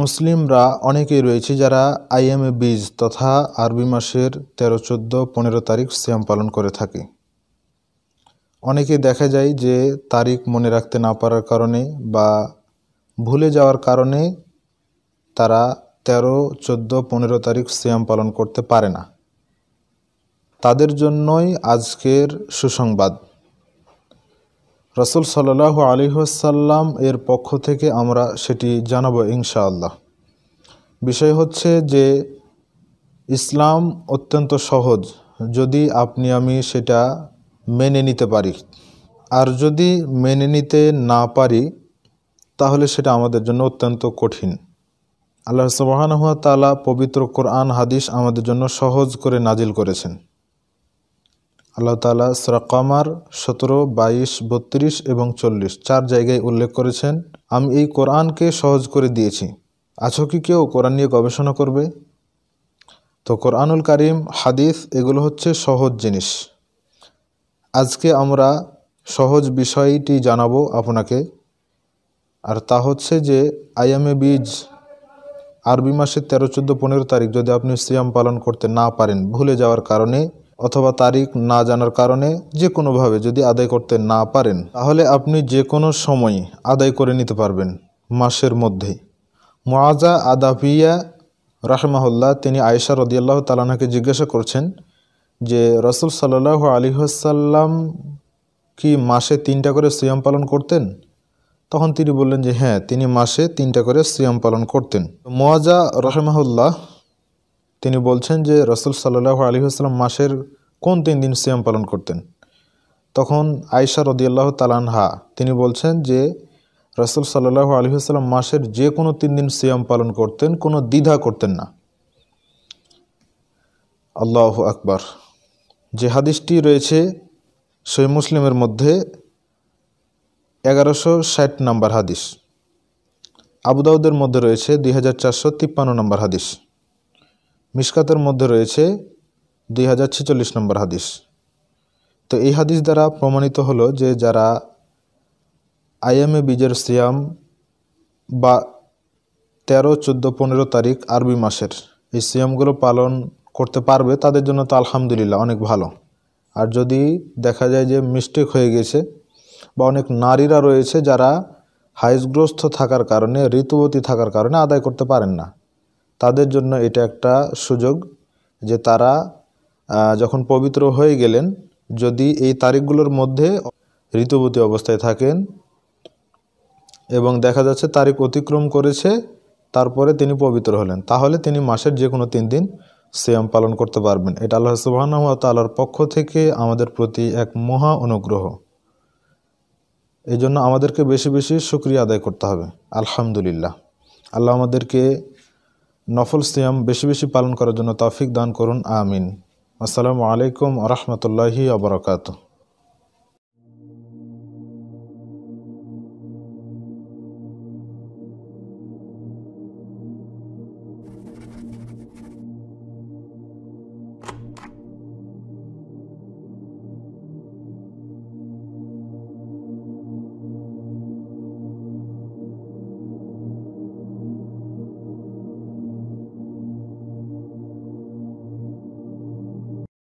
মুসলিমরা অনেকেই রয়েছে যারা আইএমএ বীজ তথা আরবি মাসের তেরো চোদ্দো পনেরো তারিখ শ্যাম পালন করে থাকে অনেকে দেখা যায় যে তারিখ মনে রাখতে না পারার কারণে বা ভুলে যাওয়ার কারণে তারা তেরো চোদ্দো পনেরো তারিখ শ্যাম পালন করতে পারে না তাদের জন্যই আজকের সুসংবাদ রসুল সাল্লাহ আলিহাসাল্লাম এর পক্ষ থেকে আমরা সেটি জানাব ইনশাআল্লাহ বিষয় হচ্ছে যে ইসলাম অত্যন্ত সহজ যদি আপনি আমি সেটা মেনে নিতে পারি আর যদি মেনে নিতে না পারি তাহলে সেটা আমাদের জন্য অত্যন্ত কঠিন আল্লাহ সুবাহানহাত তালা পবিত্র কোরআন হাদিস আমাদের জন্য সহজ করে নাজিল করেছেন আল্লাহ তালা সরাকামার সতেরো বাইশ বত্রিশ এবং চল্লিশ চার জায়গায় উল্লেখ করেছেন আমি এই কোরআনকে সহজ করে দিয়েছি আছো কি কেউ কোরআন নিয়ে গবেষণা করবে তো কোরআনুল কারিম হাদিস এগুলো হচ্ছে সহজ জিনিস আজকে আমরা সহজ বিষয়টি জানাবো আপনাকে আর তা হচ্ছে যে আইএমএ বীজ আরবি মাসের তেরো চোদ্দো পনেরো তারিখ যদি আপনি সিয়াম পালন করতে না পারেন ভুলে যাওয়ার কারণে অথবা তারিখ না জানার কারণে যে কোনোভাবে যদি আদায় করতে না পারেন তাহলে আপনি যে কোনো সময় আদায় করে নিতে পারবেন মাসের মধ্যে মোয়াজা আদাফিয়া রাহমাহুল্লাহ তিনি আয়েশা রদিয়াল্লাহ তালানাকে জিজ্ঞাসা করছেন যে রসুল সাল্লাহ আলী হাসাল্লাম কি মাসে তিনটা করে সিয়াম পালন করতেন তখন তিনি বললেন যে হ্যাঁ তিনি মাসে তিনটা করে সিয়াম পালন করতেন মোয়াজা রহমাহুল্লাহ তিনি বলছেন যে রসুল সাল্লাহ আলী আসসালাম মাসের কোন তিন দিন সিয়াম পালন করতেন তখন আয়সা রদিয়াল্লাহ তালানহা তিনি বলছেন যে রসুল সাল্লাহ আলী আসসালাম মাসের যে কোনো তিন দিন সিয়াম পালন করতেন কোনো দ্বিধা করতেন না আল্লাহ আকবার যে হাদিসটি রয়েছে সই মুসলিমের মধ্যে এগারোশো ষাট নম্বর হাদিস আবুদাউদের মধ্যে রয়েছে দুই হাজার চারশো তিপ্পান্ন নম্বর হাদিস মিসকাতের মধ্যে রয়েছে দুই হাজার ছেচল্লিশ নম্বর হাদিস তো এই হাদিস দ্বারা প্রমাণিত হলো যে যারা আইএমএ বীজের সিয়াম বা তেরো চোদ্দো পনেরো তারিখ আরবি মাসের এই সিয়ামগুলো পালন করতে পারবে তাদের জন্য তো আলহামদুলিল্লাহ অনেক ভালো আর যদি দেখা যায় যে মিস্টেক হয়ে গেছে বা অনেক নারীরা রয়েছে যারা হাইজগ্রস্ত থাকার কারণে ঋতুবতী থাকার কারণে আদায় করতে পারেন না তাদের জন্য এটা একটা সুযোগ যে তারা যখন পবিত্র হয়ে গেলেন যদি এই তারিখগুলোর মধ্যে ঋতুবতী অবস্থায় থাকেন এবং দেখা যাচ্ছে তারিখ অতিক্রম করেছে তারপরে তিনি পবিত্র হলেন তাহলে তিনি মাসের যে কোনো তিন দিন সিয়াম পালন করতে পারবেন এটা আল্লাহ সুবাহানুয়া তালার পক্ষ থেকে আমাদের প্রতি এক মহা অনুগ্রহ এই জন্য আমাদেরকে বেশি বেশি সুক্রিয়া আদায় করতে হবে আলহামদুলিল্লাহ আল্লাহ আমাদেরকে নফল সিয়াম বেশি বেশি পালন করার জন্য তৌফিক দান করুন আমিন আসসালামু আলাইকুম রহমতুল্লাহি আবরকাতু